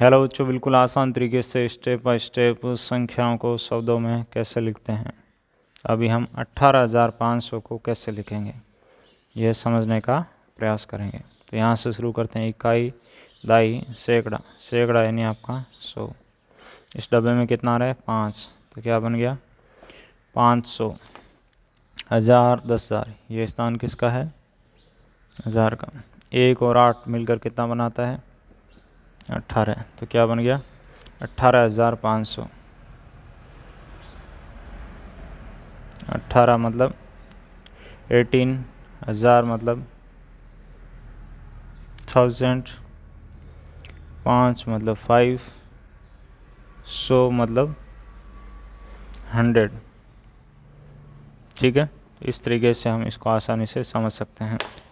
hello बच्चों बिल्कुल आसान तरीके से स्टेप बाय स्टेप संख्याओं को शब्दों में कैसे लिखते हैं अभी हम 18,500 को कैसे लिखेंगे यह समझने का प्रयास करेंगे तो यहाँ से शुरू करते हैं इकाई दाई सैकड़ा सैकड़ा यानी आपका सौ इस डब्बे में कितना रहे रहा है पाँच तो क्या बन गया पाँच सौ हज़ार दस हज़ार ये स्थान किसका है हज़ार का एक और आठ मिलकर कितना बनाता है अट्ठारह तो क्या बन गया अट्ठारह हज़ार पाँच सौ अट्ठारह मतलब एटीन हज़ार मतलब थाउजेंड पाँच मतलब फाइव सौ मतलब हंड्रेड ठीक है इस तरीके से हम इसको आसानी से समझ सकते हैं